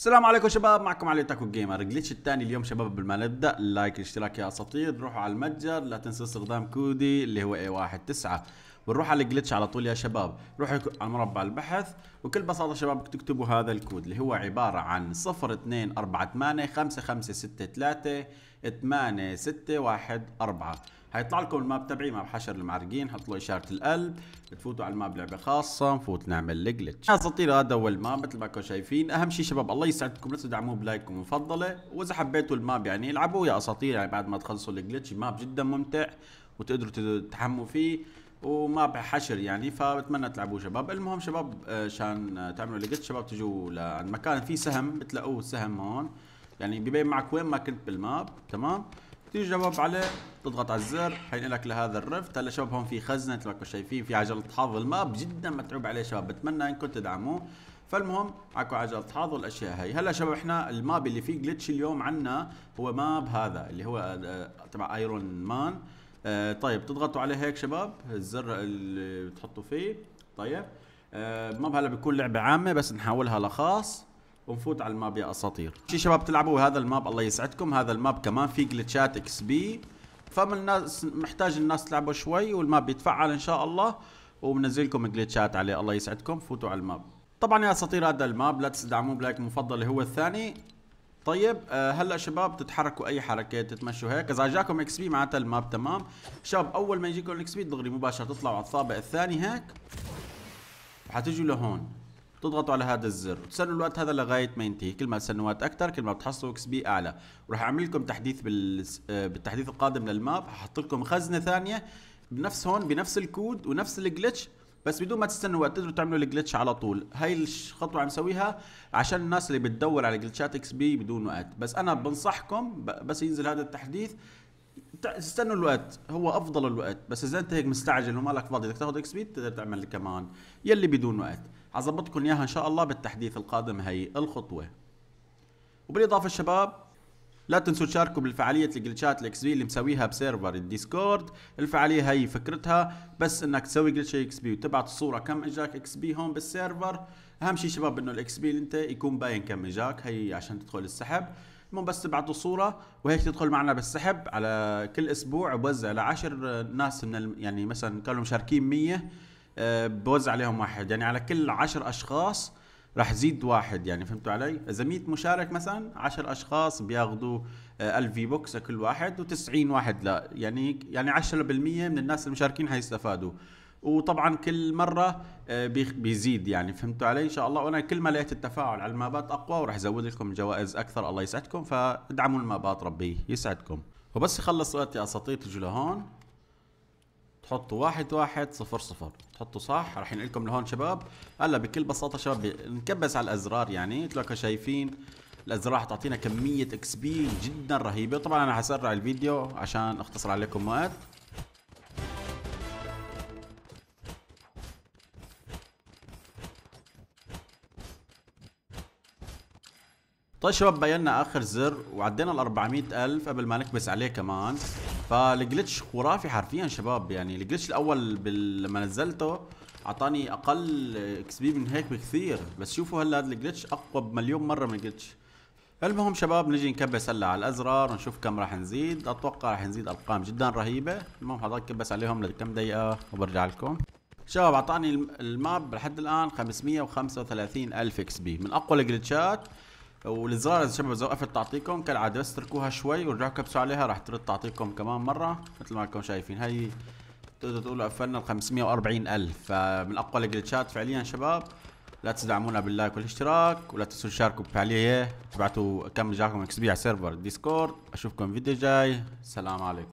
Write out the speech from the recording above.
السلام عليكم شباب معكم علي تاكو جيمر جليتش الثاني اليوم شباب قبل ما نبدا لايك الاشتراك يا اساطير روحوا على المتجر لا تنسوا استخدام كودي اللي هو اي 19 بنروح على الجلتش على طول يا شباب روحوا على مربع البحث وكل بساطه شباب تكتبوا هذا الكود اللي هو عباره عن 6 1 4 حيطلع لكم الماب تبعي ماب حشر المعرقين حط له اشاره القلب تفوتوا على الماب لعبه خاصه نفوت نعمل الجلتش اساطير هذا هو الماب مثل ما كنتم شايفين اهم شيء شباب الله يسعدكم لا تدعموه بلايككم المفضله واذا حبيتوا الماب يعني العبوا يا اساطير يعني بعد ما تخلصوا الجلتش ماب جدا ممتع وتقدروا تتحموا فيه وما بحشر يعني فبتمنى تلعبوه شباب المهم شباب عشان آه، آه، تعملوا لقيت شباب تجوا لعند مكان في سهم بتلاقوه سهم هون يعني ببين معك وين ما كنت بالماب تمام تيجي شباب عليه تضغط على الزر حينقلك لهذا الرفت هلا شباب هون في خزنه مثل ما شايفين في عجله حظ الماب جدا متعوب عليه شباب بتمنى انكم تدعموه فالمهم اكو عجلة حظ الاشياء هاي هلا شباب احنا الماب اللي فيه جلتش اليوم عنا هو ماب هذا اللي هو آه، تبع ايرون مان آه طيب تضغطوا عليه هيك شباب الزر اللي بتحطوا فيه طيب آه ماب هلا بكون لعبه عامه بس نحولها لخاص ونفوت على الماب يا اساطير شي شباب تلعبوا هذا الماب الله يسعدكم هذا الماب كمان في جلتشات اكس بي فمن الناس محتاج الناس تلعبوا شوي والماب بيتفعل ان شاء الله وبنزلكم جلتشات عليه الله يسعدكم فوتوا على الماب طبعا يا اساطير هذا الماب لا تستدعموه بلايك مفضل اللي هو الثاني طيب آه، هلا شباب تتحركوا اي حركه تتمشوا هيك اذا جاكم اكس بي معناتها الماب تمام شباب اول ما يجيكم الاكس بي دغري مباشره تطلعوا على الطابق الثاني هيك حتجوا لهون تضغطوا على هذا الزر وتستنوا الوقت هذا لغايه ما ينتهي كل ما تستنوا وقت اكثر كل ما بتحصلوا اكس بي اعلى وراح اعمل لكم تحديث بال... آه، بالتحديث القادم للماب حاحط لكم خزنه ثانيه بنفس هون بنفس الكود ونفس الجلتش بس بدون ما تستنوا وقت تقدروا تعملوا الجلتش على طول هاي الخطوه عم سويها عشان الناس اللي بتدور على جلتشات اكس بي بدون وقت بس انا بنصحكم بس ينزل هذا التحديث استنوا الوقت هو افضل الوقت بس اذا انت هيك مستعجل ومالك فاضي بدك تاخذ اكس بي بتقدر تعمل كمان يلي بدون وقت حظبطكم اياها ان شاء الله بالتحديث القادم هي الخطوه وبالاضافه الشباب لا تنسوا تشاركوا بالفعالية الجلتشات الاكس بي اللي مسويها بسيرفر الديسكورد الفعالية هي فكرتها بس انك تسوي جلتش اكس بي وتبعت الصورة كم اجاك اكس بي هون بالسيرفر اهم شيء شباب انه الاكس بي اللي انت يكون باين كم اجاك هي عشان تدخل السحب المهم بس تبعتوا صوره وهيك تدخل معنا بالسحب على كل اسبوع بوزع على 10 ناس من الم... يعني مثلا كانوا مشاركين 100 آه، بوزع عليهم واحد يعني على كل عشر اشخاص رح زيد واحد يعني فهمتوا علي؟ اذا 100 مشارك مثلا 10 اشخاص بياخذوا 1000 آه، في بوكس لكل واحد و90 واحد لا يعني يعني 10% من الناس المشاركين حيستفادوا وطبعا كل مره آه، بيزيد يعني فهمتوا علي ان شاء الله وانا كل ما لقيت التفاعل على المابات اقوى ورح ازود لكم جوائز اكثر الله يسعدكم فادعموا المابات ربي يسعدكم وبس يخلص وقت يا اساطير تجوا لهون تحطوا واحد واحد صفر صفر تحطوا صح راح ينقلكم لهون شباب هلا بكل بساطه شباب نكبس على الازرار يعني مثل شايفين الازرار راح تعطينا كميه اكس بي جدا رهيبه طبعا انا حسرع الفيديو عشان اختصر عليكم وقت طيب شباب بينا اخر زر وعدينا ال 400000 قبل ما نكبس عليه كمان فالجلتش خرافي حرفيا شباب يعني الجلتش الاول بال... لما نزلته اعطاني اقل اكس بي من هيك بكثير بس شوفوا هلا هذا الجلتش اقوى بمليون مره من الجلتش المهم شباب نجي نكبس هلا على الازرار ونشوف كم راح نزيد اتوقع راح نزيد ارقام جدا رهيبه المهم حضرتك كبس عليهم لكم دقيقه وبرجع لكم شباب اعطاني الماب لحد الان 535 الف اكس بي من اقوى الجلتشات والزرار اذا شباب وقفت تعطيكم كالعاده بس تركوها شوي ورجعوا كبسوا عليها راح ترد تعطيكم كمان مره مثل ما انكم شايفين هي تقدروا تقولوا قفلنا ال 540 الف فمن اقوى الجلتشات فعليا شباب لا تدعمونا باللايك والاشتراك ولا تنسوا تشاركوا بفعاليه تبعتوا كم جاكم اكس بي على سيرفر ديسكورد اشوفكم فيديو جاي سلام عليكم